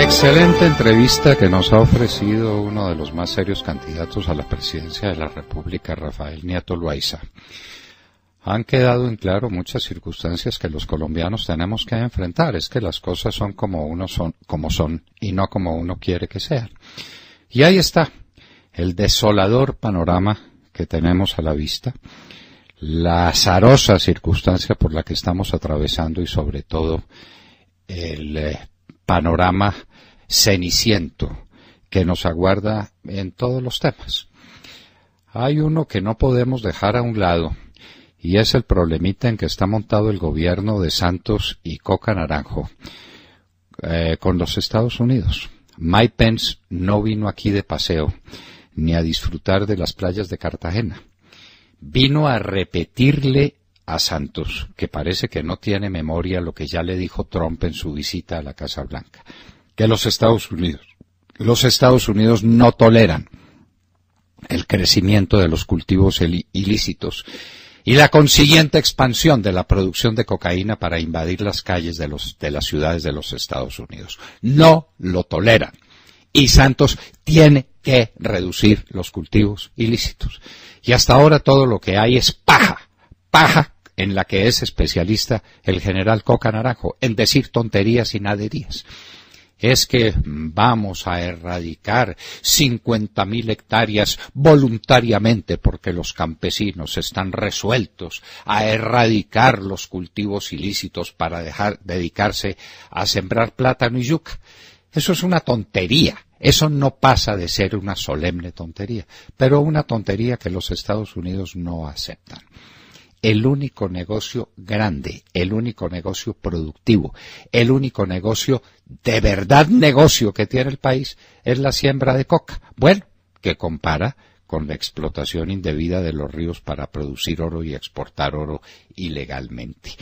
excelente entrevista que nos ha ofrecido uno de los más serios candidatos a la presidencia de la República, Rafael Nieto Loaiza. Han quedado en claro muchas circunstancias que los colombianos tenemos que enfrentar. Es que las cosas son como uno son, como son y no como uno quiere que sean. Y ahí está el desolador panorama que tenemos a la vista, la azarosa circunstancia por la que estamos atravesando y sobre todo el eh, panorama ceniciento que nos aguarda en todos los temas. Hay uno que no podemos dejar a un lado, y es el problemita en que está montado el gobierno de Santos y Coca Naranjo eh, con los Estados Unidos. Mike Pence no vino aquí de paseo, ni a disfrutar de las playas de Cartagena. Vino a repetirle a Santos, que parece que no tiene memoria lo que ya le dijo Trump en su visita a la Casa Blanca, que los Estados Unidos, los Estados Unidos no toleran el crecimiento de los cultivos ilícitos y la consiguiente expansión de la producción de cocaína para invadir las calles de, los, de las ciudades de los Estados Unidos. No lo toleran. Y Santos tiene que reducir los cultivos ilícitos. Y hasta ahora todo lo que hay es paja paja en la que es especialista el general Coca Naranjo, en decir tonterías y naderías es que vamos a erradicar 50.000 hectáreas voluntariamente porque los campesinos están resueltos a erradicar los cultivos ilícitos para dejar, dedicarse a sembrar plátano y yuca. Eso es una tontería. Eso no pasa de ser una solemne tontería, pero una tontería que los Estados Unidos no aceptan el único negocio grande, el único negocio productivo, el único negocio de verdad negocio que tiene el país es la siembra de coca. Bueno, que compara con la explotación indebida de los ríos para producir oro y exportar oro ilegalmente.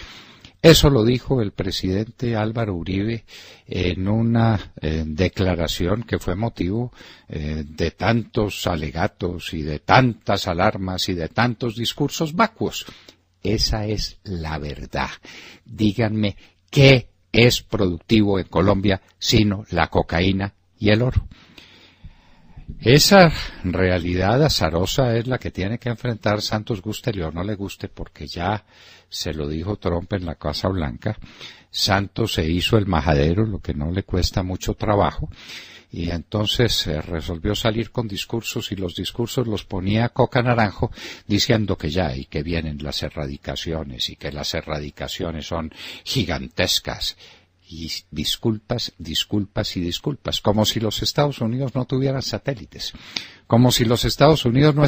Eso lo dijo el presidente Álvaro Uribe en una eh, declaración que fue motivo eh, de tantos alegatos y de tantas alarmas y de tantos discursos vacuos. Esa es la verdad. Díganme qué es productivo en Colombia sino la cocaína y el oro. Esa realidad azarosa es la que tiene que enfrentar Santos, guste o no le guste, porque ya se lo dijo Trump en la Casa Blanca. Santos se hizo el majadero, lo que no le cuesta mucho trabajo, y entonces se eh, resolvió salir con discursos y los discursos los ponía Coca Naranjo diciendo que ya y que vienen las erradicaciones y que las erradicaciones son gigantescas y disculpas, disculpas y disculpas, como si los Estados Unidos no tuvieran satélites, como si los Estados Unidos no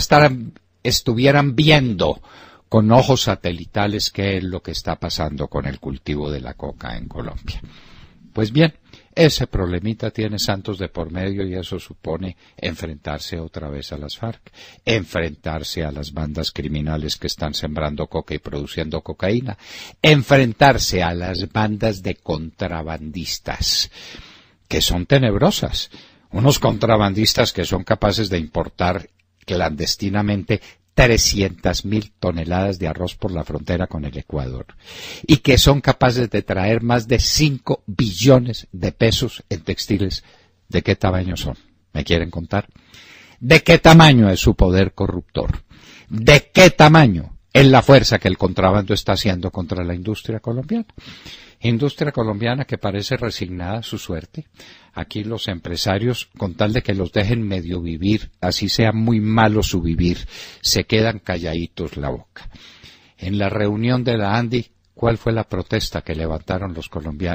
estuvieran viendo con ojos satelitales qué es lo que está pasando con el cultivo de la coca en Colombia. Pues bien, ese problemita tiene Santos de por medio y eso supone enfrentarse otra vez a las FARC, enfrentarse a las bandas criminales que están sembrando coca y produciendo cocaína, enfrentarse a las bandas de contrabandistas, que son tenebrosas, unos contrabandistas que son capaces de importar clandestinamente 300.000 toneladas de arroz por la frontera con el Ecuador y que son capaces de traer más de 5 billones de pesos en textiles. ¿De qué tamaño son? ¿Me quieren contar? ¿De qué tamaño es su poder corruptor? ¿De qué tamaño es la fuerza que el contrabando está haciendo contra la industria colombiana. Industria colombiana que parece resignada a su suerte. Aquí los empresarios, con tal de que los dejen medio vivir, así sea muy malo su vivir, se quedan calladitos la boca. En la reunión de la ANDI, ¿cuál fue la protesta que levantaron los,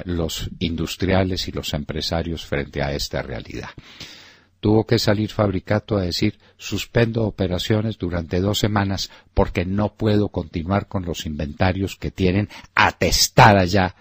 los industriales y los empresarios frente a esta realidad? tuvo que salir Fabricato a decir suspendo operaciones durante dos semanas porque no puedo continuar con los inventarios que tienen atestada ya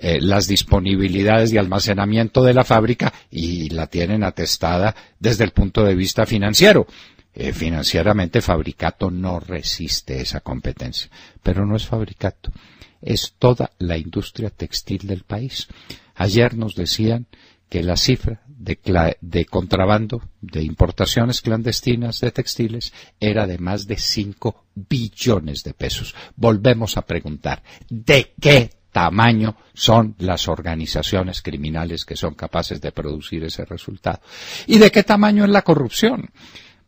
eh, las disponibilidades de almacenamiento de la fábrica y la tienen atestada desde el punto de vista financiero. Eh, financieramente Fabricato no resiste esa competencia, pero no es Fabricato, es toda la industria textil del país. Ayer nos decían que la cifra de, contrabando, de importaciones clandestinas de textiles, era de más de 5 billones de pesos. Volvemos a preguntar, ¿de qué tamaño son las organizaciones criminales que son capaces de producir ese resultado? ¿Y de qué tamaño es la corrupción?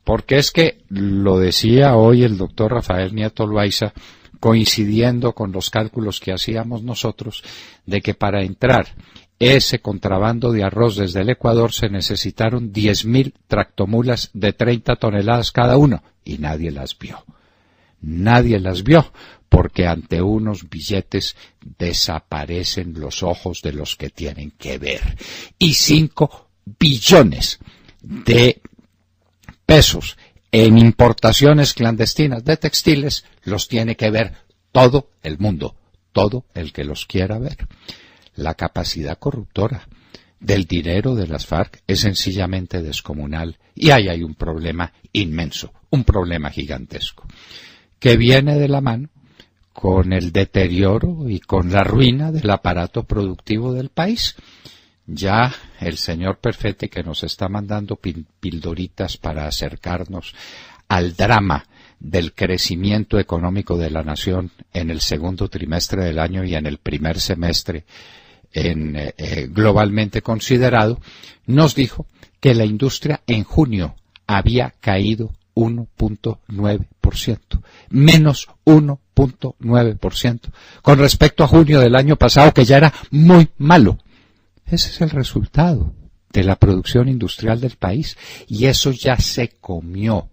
Porque es que, lo decía hoy el doctor Rafael Nieto Loaiza, coincidiendo con los cálculos que hacíamos nosotros, de que para entrar ese contrabando de arroz desde el Ecuador se necesitaron 10.000 tractomulas de 30 toneladas cada uno y nadie las vio. Nadie las vio porque ante unos billetes desaparecen los ojos de los que tienen que ver. Y 5 billones de pesos en importaciones clandestinas de textiles los tiene que ver todo el mundo, todo el que los quiera ver la capacidad corruptora del dinero de las FARC es sencillamente descomunal y ahí hay un problema inmenso, un problema gigantesco, que viene de la mano con el deterioro y con la ruina del aparato productivo del país. Ya el señor Perfete que nos está mandando pildoritas para acercarnos al drama del crecimiento económico de la nación en el segundo trimestre del año y en el primer semestre en, eh, eh, globalmente considerado, nos dijo que la industria en junio había caído 1.9%, menos 1.9%, con respecto a junio del año pasado, que ya era muy malo. Ese es el resultado de la producción industrial del país y eso ya se comió.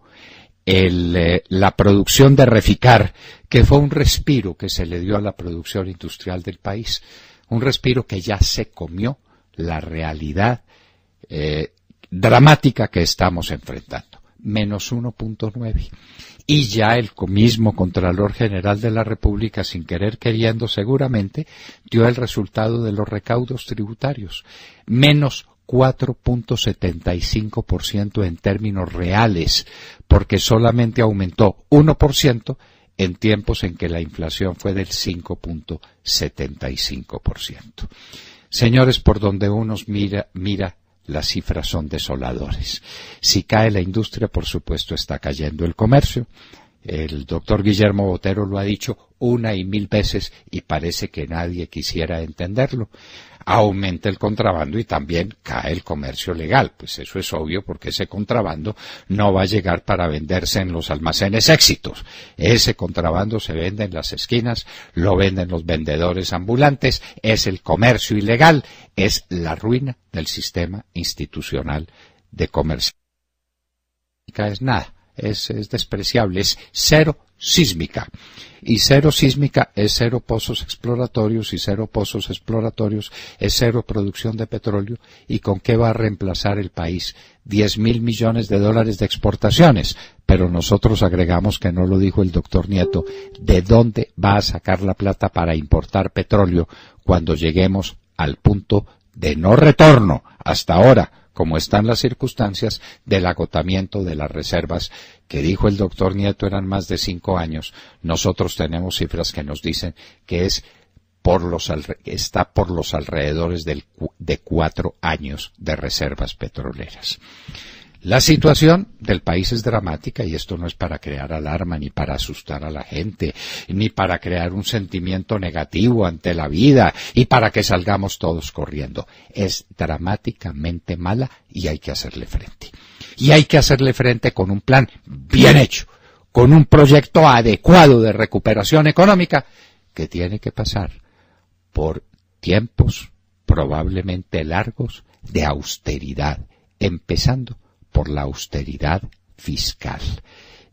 Eh, la producción de Reficar, que fue un respiro que se le dio a la producción industrial del país un respiro que ya se comió la realidad eh, dramática que estamos enfrentando, menos 1.9. Y ya el mismo Contralor General de la República, sin querer queriendo seguramente, dio el resultado de los recaudos tributarios, menos 4.75% en términos reales, porque solamente aumentó 1% en tiempos en que la inflación fue del 5.75%. Señores, por donde uno mira, mira, las cifras son desoladores. Si cae la industria, por supuesto está cayendo el comercio. El doctor Guillermo Botero lo ha dicho una y mil veces y parece que nadie quisiera entenderlo. Aumenta el contrabando y también cae el comercio legal. Pues eso es obvio porque ese contrabando no va a llegar para venderse en los almacenes éxitos. Ese contrabando se vende en las esquinas, lo venden los vendedores ambulantes, es el comercio ilegal, es la ruina del sistema institucional de comercio. Es nada es, despreciable, es cero sísmica. Y cero sísmica es cero pozos exploratorios y cero pozos exploratorios es cero producción de petróleo. ¿Y con qué va a reemplazar el país? diez mil millones de dólares de exportaciones. Pero nosotros agregamos que no lo dijo el doctor Nieto. ¿De dónde va a sacar la plata para importar petróleo cuando lleguemos al punto de no retorno hasta ahora? como están las circunstancias, del agotamiento de las reservas, que dijo el doctor Nieto eran más de cinco años. Nosotros tenemos cifras que nos dicen que es está por los alrededores de cuatro años de reservas petroleras. La situación del país es dramática y esto no es para crear alarma ni para asustar a la gente, ni para crear un sentimiento negativo ante la vida y para que salgamos todos corriendo. Es dramáticamente mala y hay que hacerle frente. Y hay que hacerle frente con un plan bien hecho, con un proyecto adecuado de recuperación económica que tiene que pasar por tiempos probablemente largos de austeridad, empezando por la austeridad fiscal.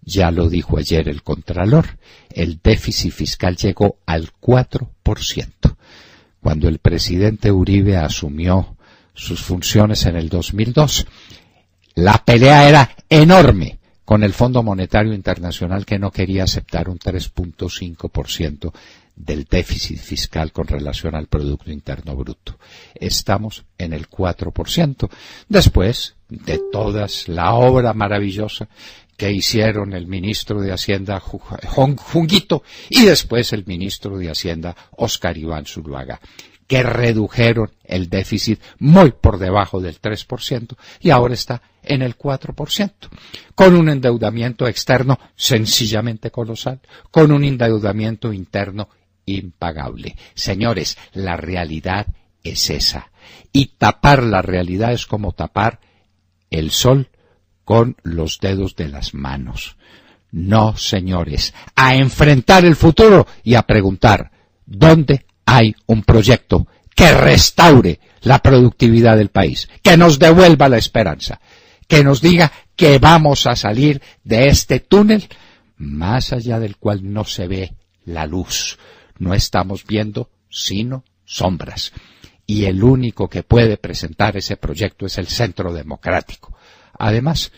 Ya lo dijo ayer el Contralor, el déficit fiscal llegó al 4%. Cuando el presidente Uribe asumió sus funciones en el 2002, la pelea era enorme con el Fondo Monetario Internacional que no quería aceptar un 3.5% del déficit fiscal con relación al Producto Interno Bruto. Estamos en el 4%. Después, de todas, la obra maravillosa que hicieron el ministro de Hacienda Junguito y después el ministro de Hacienda Oscar Iván Zuluaga, que redujeron el déficit muy por debajo del 3% y ahora está en el 4%, con un endeudamiento externo sencillamente colosal, con un endeudamiento interno impagable. Señores, la realidad es esa. Y tapar la realidad es como tapar el sol con los dedos de las manos. No, señores, a enfrentar el futuro y a preguntar dónde hay un proyecto que restaure la productividad del país, que nos devuelva la esperanza, que nos diga que vamos a salir de este túnel más allá del cual no se ve la luz. No estamos viendo sino sombras y el único que puede presentar ese proyecto es el Centro Democrático. Además,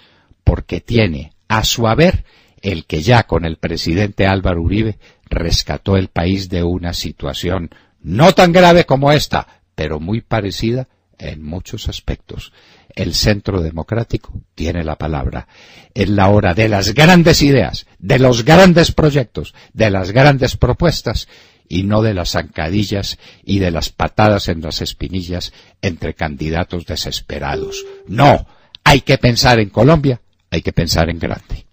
porque tiene a su haber el que ya con el presidente Álvaro Uribe rescató el país de una situación no tan grave como esta, pero muy parecida en muchos aspectos el centro democrático tiene la palabra. Es la hora de las grandes ideas, de los grandes proyectos, de las grandes propuestas y no de las zancadillas y de las patadas en las espinillas entre candidatos desesperados. No, hay que pensar en Colombia, hay que pensar en grande.